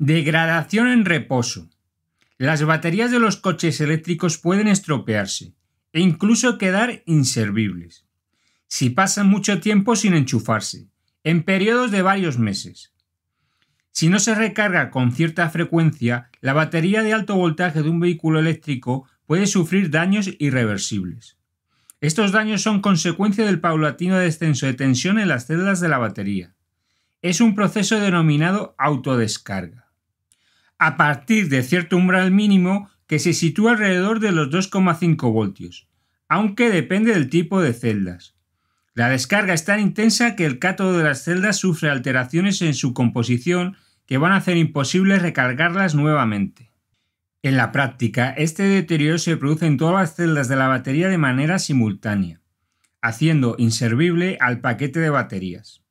Degradación en reposo. Las baterías de los coches eléctricos pueden estropearse e incluso quedar inservibles si pasan mucho tiempo sin enchufarse, en periodos de varios meses. Si no se recarga con cierta frecuencia, la batería de alto voltaje de un vehículo eléctrico puede sufrir daños irreversibles. Estos daños son consecuencia del paulatino descenso de tensión en las celdas de la batería. Es un proceso denominado autodescarga a partir de cierto umbral mínimo que se sitúa alrededor de los 2,5 voltios, aunque depende del tipo de celdas. La descarga es tan intensa que el cátodo de las celdas sufre alteraciones en su composición que van a hacer imposible recargarlas nuevamente. En la práctica, este deterioro se produce en todas las celdas de la batería de manera simultánea, haciendo inservible al paquete de baterías.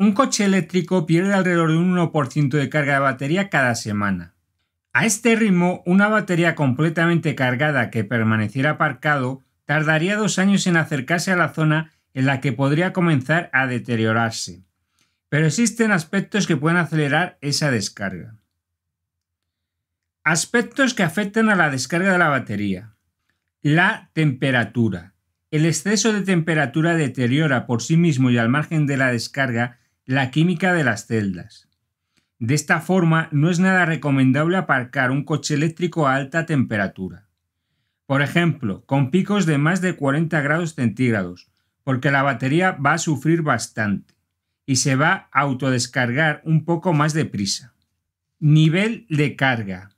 Un coche eléctrico pierde alrededor de un 1% de carga de batería cada semana. A este ritmo, una batería completamente cargada que permaneciera aparcado tardaría dos años en acercarse a la zona en la que podría comenzar a deteriorarse. Pero existen aspectos que pueden acelerar esa descarga. Aspectos que afectan a la descarga de la batería. La temperatura. El exceso de temperatura deteriora por sí mismo y al margen de la descarga la química de las celdas. De esta forma, no es nada recomendable aparcar un coche eléctrico a alta temperatura. Por ejemplo, con picos de más de 40 grados centígrados, porque la batería va a sufrir bastante y se va a autodescargar un poco más deprisa. Nivel de carga.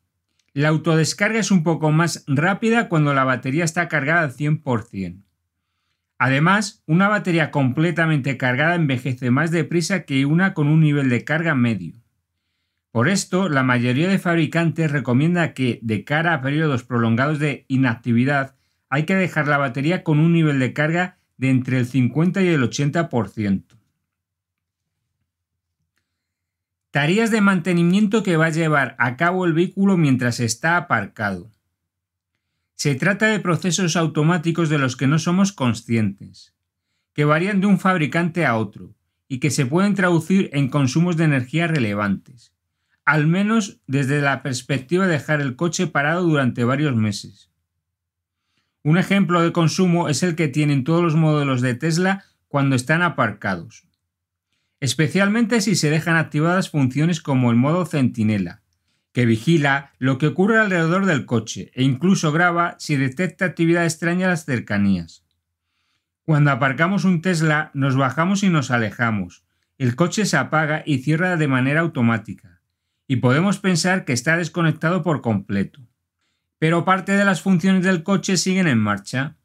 La autodescarga es un poco más rápida cuando la batería está cargada al 100%. Además, una batería completamente cargada envejece más deprisa que una con un nivel de carga medio. Por esto, la mayoría de fabricantes recomienda que, de cara a periodos prolongados de inactividad, hay que dejar la batería con un nivel de carga de entre el 50 y el 80%. Tareas de mantenimiento que va a llevar a cabo el vehículo mientras está aparcado. Se trata de procesos automáticos de los que no somos conscientes, que varían de un fabricante a otro y que se pueden traducir en consumos de energía relevantes, al menos desde la perspectiva de dejar el coche parado durante varios meses. Un ejemplo de consumo es el que tienen todos los modelos de Tesla cuando están aparcados, especialmente si se dejan activadas funciones como el modo centinela, que vigila lo que ocurre alrededor del coche e incluso graba si detecta actividad extraña en las cercanías. Cuando aparcamos un Tesla, nos bajamos y nos alejamos. El coche se apaga y cierra de manera automática, y podemos pensar que está desconectado por completo. Pero parte de las funciones del coche siguen en marcha.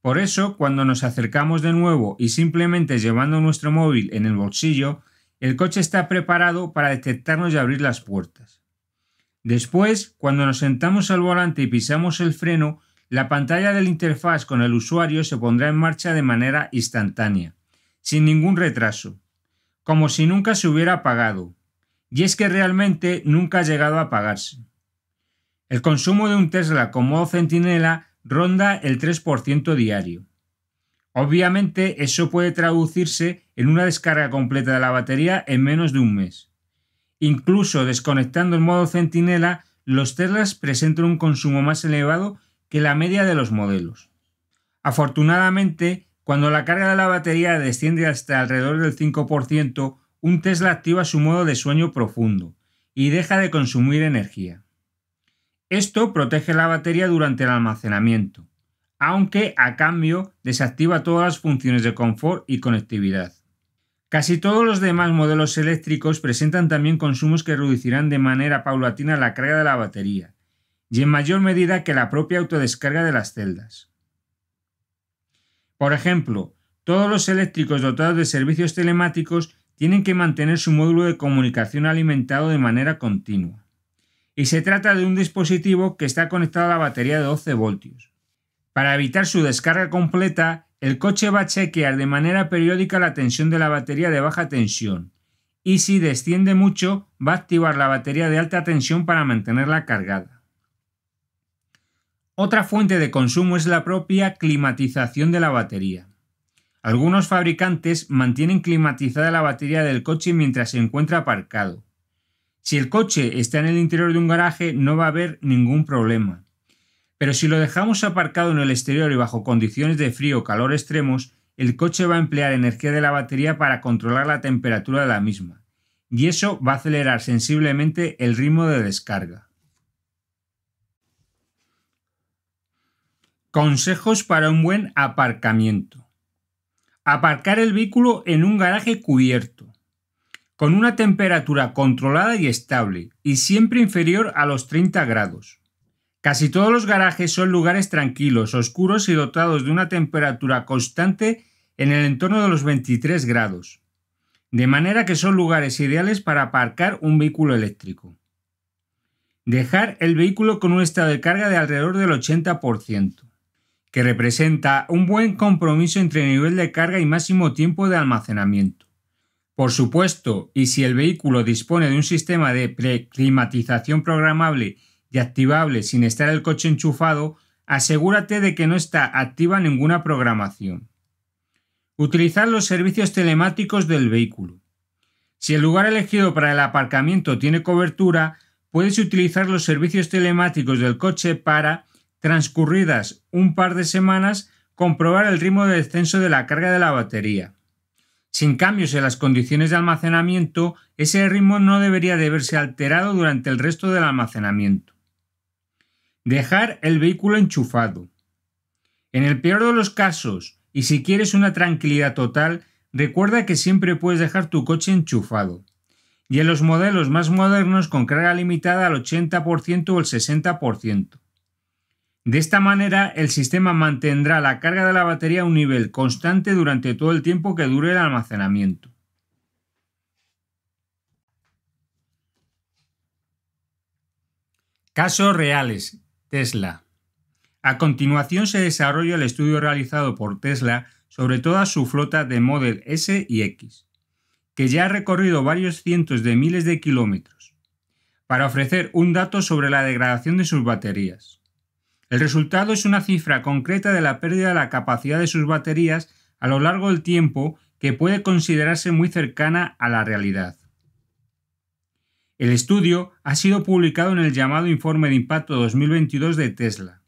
Por eso, cuando nos acercamos de nuevo y simplemente llevando nuestro móvil en el bolsillo, el coche está preparado para detectarnos y abrir las puertas. Después, cuando nos sentamos al volante y pisamos el freno, la pantalla de la interfaz con el usuario se pondrá en marcha de manera instantánea, sin ningún retraso, como si nunca se hubiera apagado. Y es que realmente nunca ha llegado a apagarse. El consumo de un Tesla con modo centinela ronda el 3% diario. Obviamente eso puede traducirse en una descarga completa de la batería en menos de un mes. Incluso desconectando el modo centinela, los Teslas presentan un consumo más elevado que la media de los modelos. Afortunadamente, cuando la carga de la batería desciende hasta alrededor del 5%, un Tesla activa su modo de sueño profundo y deja de consumir energía. Esto protege la batería durante el almacenamiento, aunque a cambio desactiva todas las funciones de confort y conectividad. Casi todos los demás modelos eléctricos presentan también consumos que reducirán de manera paulatina la carga de la batería, y en mayor medida que la propia autodescarga de las celdas. Por ejemplo, todos los eléctricos dotados de servicios telemáticos tienen que mantener su módulo de comunicación alimentado de manera continua. Y se trata de un dispositivo que está conectado a la batería de 12 voltios. Para evitar su descarga completa, el coche va a chequear de manera periódica la tensión de la batería de baja tensión y si desciende mucho va a activar la batería de alta tensión para mantenerla cargada. Otra fuente de consumo es la propia climatización de la batería. Algunos fabricantes mantienen climatizada la batería del coche mientras se encuentra aparcado. Si el coche está en el interior de un garaje no va a haber ningún problema pero si lo dejamos aparcado en el exterior y bajo condiciones de frío o calor extremos, el coche va a emplear energía de la batería para controlar la temperatura de la misma, y eso va a acelerar sensiblemente el ritmo de descarga. Consejos para un buen aparcamiento. Aparcar el vehículo en un garaje cubierto, con una temperatura controlada y estable, y siempre inferior a los 30 grados. Casi todos los garajes son lugares tranquilos, oscuros y dotados de una temperatura constante en el entorno de los 23 grados, de manera que son lugares ideales para aparcar un vehículo eléctrico. Dejar el vehículo con un estado de carga de alrededor del 80%, que representa un buen compromiso entre nivel de carga y máximo tiempo de almacenamiento. Por supuesto, y si el vehículo dispone de un sistema de preclimatización programable y activable sin estar el coche enchufado, asegúrate de que no está activa ninguna programación. Utilizar los servicios telemáticos del vehículo. Si el lugar elegido para el aparcamiento tiene cobertura, puedes utilizar los servicios telemáticos del coche para, transcurridas un par de semanas, comprobar el ritmo de descenso de la carga de la batería. Sin cambios en las condiciones de almacenamiento, ese ritmo no debería de verse alterado durante el resto del almacenamiento. Dejar el vehículo enchufado. En el peor de los casos, y si quieres una tranquilidad total, recuerda que siempre puedes dejar tu coche enchufado. Y en los modelos más modernos con carga limitada al 80% o el 60%. De esta manera, el sistema mantendrá la carga de la batería a un nivel constante durante todo el tiempo que dure el almacenamiento. Casos reales Tesla. A continuación se desarrolla el estudio realizado por Tesla sobre toda su flota de Model S y X, que ya ha recorrido varios cientos de miles de kilómetros, para ofrecer un dato sobre la degradación de sus baterías. El resultado es una cifra concreta de la pérdida de la capacidad de sus baterías a lo largo del tiempo que puede considerarse muy cercana a la realidad. El estudio ha sido publicado en el llamado Informe de Impacto 2022 de Tesla.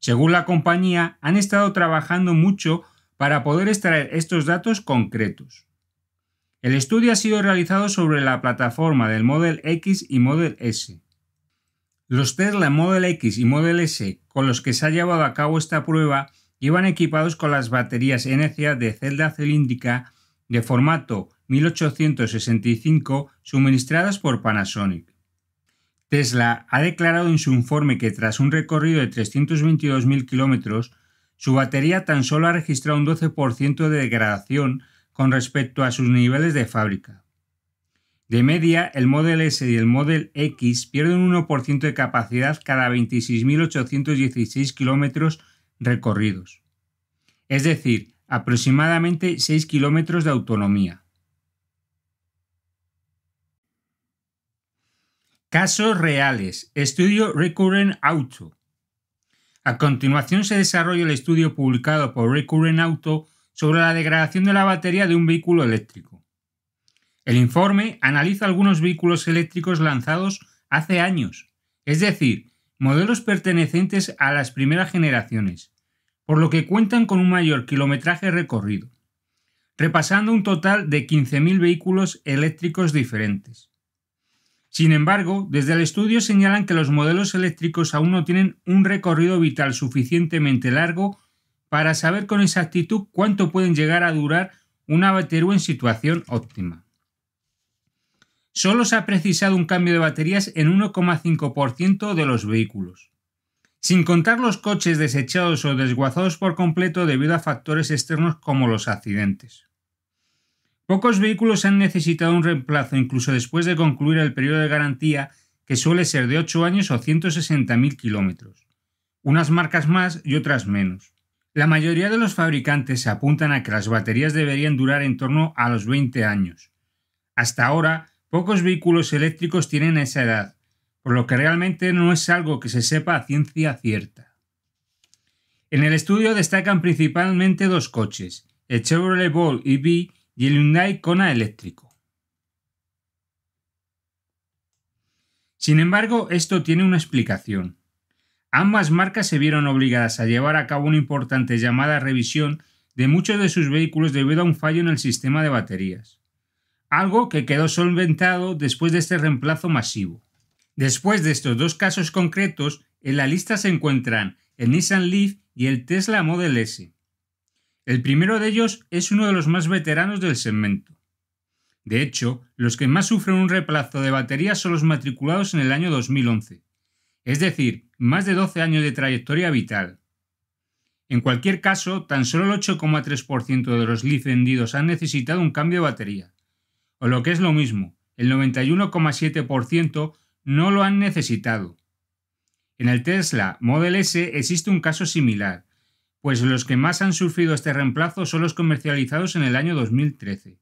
Según la compañía, han estado trabajando mucho para poder extraer estos datos concretos. El estudio ha sido realizado sobre la plataforma del Model X y Model S. Los Tesla Model X y Model S con los que se ha llevado a cabo esta prueba iban equipados con las baterías NCA de celda cilíndrica de formato 1865 suministradas por Panasonic. Tesla ha declarado en su informe que tras un recorrido de 322.000 kilómetros, su batería tan solo ha registrado un 12% de degradación con respecto a sus niveles de fábrica. De media, el Model S y el Model X pierden un 1% de capacidad cada 26.816 kilómetros recorridos. Es decir, aproximadamente 6 kilómetros de autonomía. Casos reales. Estudio Recurrent Auto. A continuación se desarrolla el estudio publicado por Recurrent Auto sobre la degradación de la batería de un vehículo eléctrico. El informe analiza algunos vehículos eléctricos lanzados hace años, es decir, modelos pertenecientes a las primeras generaciones, por lo que cuentan con un mayor kilometraje recorrido, repasando un total de 15.000 vehículos eléctricos diferentes. Sin embargo, desde el estudio señalan que los modelos eléctricos aún no tienen un recorrido vital suficientemente largo para saber con exactitud cuánto pueden llegar a durar una batería en situación óptima. Solo se ha precisado un cambio de baterías en 1,5% de los vehículos sin contar los coches desechados o desguazados por completo debido a factores externos como los accidentes. Pocos vehículos han necesitado un reemplazo incluso después de concluir el periodo de garantía que suele ser de 8 años o 160.000 kilómetros, unas marcas más y otras menos. La mayoría de los fabricantes apuntan a que las baterías deberían durar en torno a los 20 años. Hasta ahora, pocos vehículos eléctricos tienen esa edad, por lo que realmente no es algo que se sepa a ciencia cierta. En el estudio destacan principalmente dos coches, el Chevrolet Bolt EV y el Hyundai Kona eléctrico. Sin embargo, esto tiene una explicación. Ambas marcas se vieron obligadas a llevar a cabo una importante llamada revisión de muchos de sus vehículos debido a un fallo en el sistema de baterías, algo que quedó solventado después de este reemplazo masivo. Después de estos dos casos concretos, en la lista se encuentran el Nissan Leaf y el Tesla Model S. El primero de ellos es uno de los más veteranos del segmento. De hecho, los que más sufren un reemplazo de batería son los matriculados en el año 2011, es decir, más de 12 años de trayectoria vital. En cualquier caso, tan solo el 8,3% de los Leaf vendidos han necesitado un cambio de batería, o lo que es lo mismo, el 91,7% no lo han necesitado. En el Tesla Model S existe un caso similar, pues los que más han sufrido este reemplazo son los comercializados en el año 2013,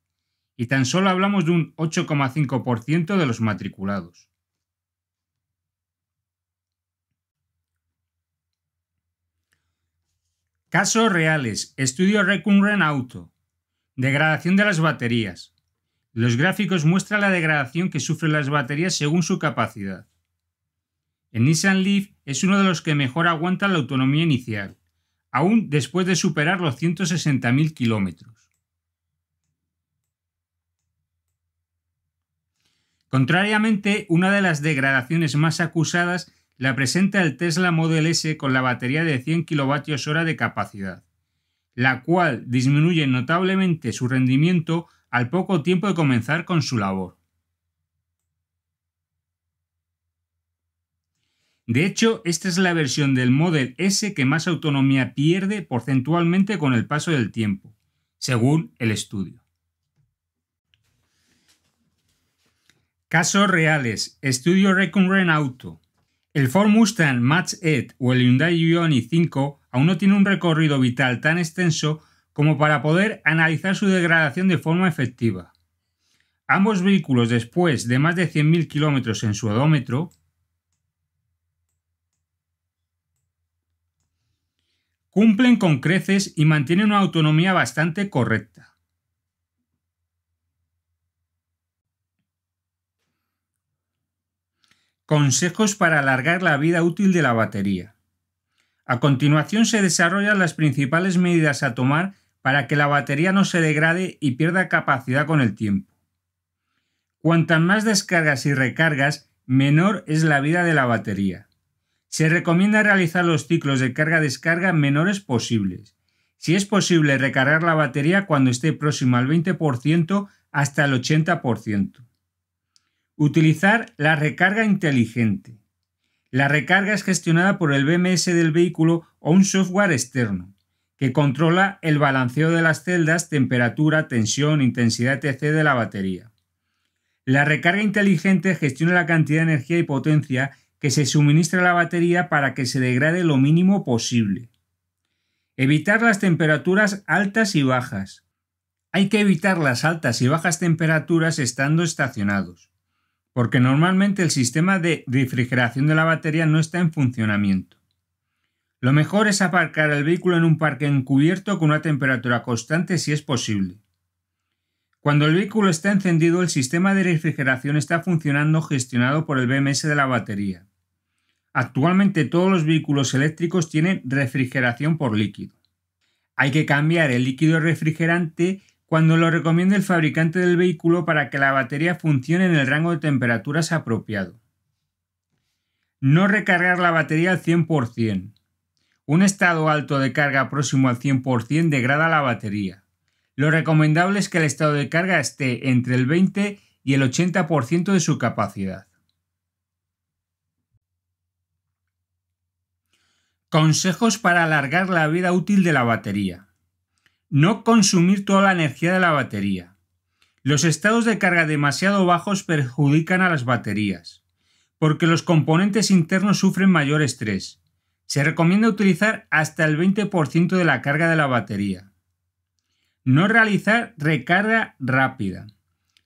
y tan solo hablamos de un 8,5% de los matriculados. Casos reales. Estudio Recurrent Auto. Degradación de las baterías. Los gráficos muestran la degradación que sufren las baterías según su capacidad. El Nissan Leaf es uno de los que mejor aguanta la autonomía inicial, aún después de superar los 160.000 kilómetros. Contrariamente, una de las degradaciones más acusadas la presenta el Tesla Model S con la batería de 100 kWh de capacidad, la cual disminuye notablemente su rendimiento al poco tiempo de comenzar con su labor. De hecho, esta es la versión del Model S que más autonomía pierde porcentualmente con el paso del tiempo, según el estudio. Casos reales. Estudio Recurrent Auto. El Ford Mustang mach ed o el Hyundai Ioniq 5 aún no tiene un recorrido vital tan extenso como para poder analizar su degradación de forma efectiva. Ambos vehículos, después de más de 100.000 kilómetros en su odómetro, cumplen con creces y mantienen una autonomía bastante correcta. Consejos para alargar la vida útil de la batería. A continuación se desarrollan las principales medidas a tomar para que la batería no se degrade y pierda capacidad con el tiempo. Cuantas más descargas y recargas, menor es la vida de la batería. Se recomienda realizar los ciclos de carga-descarga menores posibles. Si es posible, recargar la batería cuando esté próxima al 20% hasta el 80%. Utilizar la recarga inteligente. La recarga es gestionada por el BMS del vehículo o un software externo que controla el balanceo de las celdas, temperatura, tensión, intensidad, etc. de la batería. La recarga inteligente gestiona la cantidad de energía y potencia que se suministra a la batería para que se degrade lo mínimo posible. Evitar las temperaturas altas y bajas. Hay que evitar las altas y bajas temperaturas estando estacionados, porque normalmente el sistema de refrigeración de la batería no está en funcionamiento. Lo mejor es aparcar el vehículo en un parque encubierto con una temperatura constante si es posible. Cuando el vehículo está encendido, el sistema de refrigeración está funcionando gestionado por el BMS de la batería. Actualmente todos los vehículos eléctricos tienen refrigeración por líquido. Hay que cambiar el líquido refrigerante cuando lo recomiende el fabricante del vehículo para que la batería funcione en el rango de temperaturas apropiado. No recargar la batería al 100%. Un estado alto de carga próximo al 100% degrada la batería. Lo recomendable es que el estado de carga esté entre el 20 y el 80% de su capacidad. Consejos para alargar la vida útil de la batería. No consumir toda la energía de la batería. Los estados de carga demasiado bajos perjudican a las baterías, porque los componentes internos sufren mayor estrés se recomienda utilizar hasta el 20% de la carga de la batería. No realizar recarga rápida.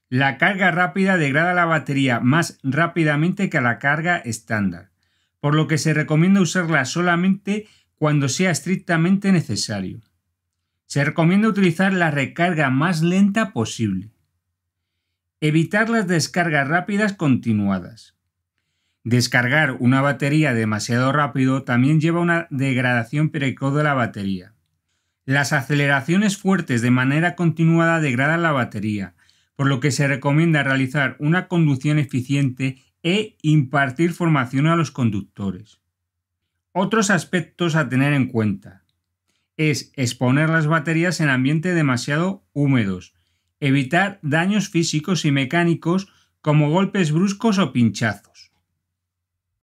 La carga rápida degrada la batería más rápidamente que la carga estándar, por lo que se recomienda usarla solamente cuando sea estrictamente necesario. Se recomienda utilizar la recarga más lenta posible. Evitar las descargas rápidas continuadas. Descargar una batería demasiado rápido también lleva a una degradación precoz de la batería. Las aceleraciones fuertes de manera continuada degradan la batería, por lo que se recomienda realizar una conducción eficiente e impartir formación a los conductores. Otros aspectos a tener en cuenta es exponer las baterías en ambientes demasiado húmedos, evitar daños físicos y mecánicos como golpes bruscos o pinchazos.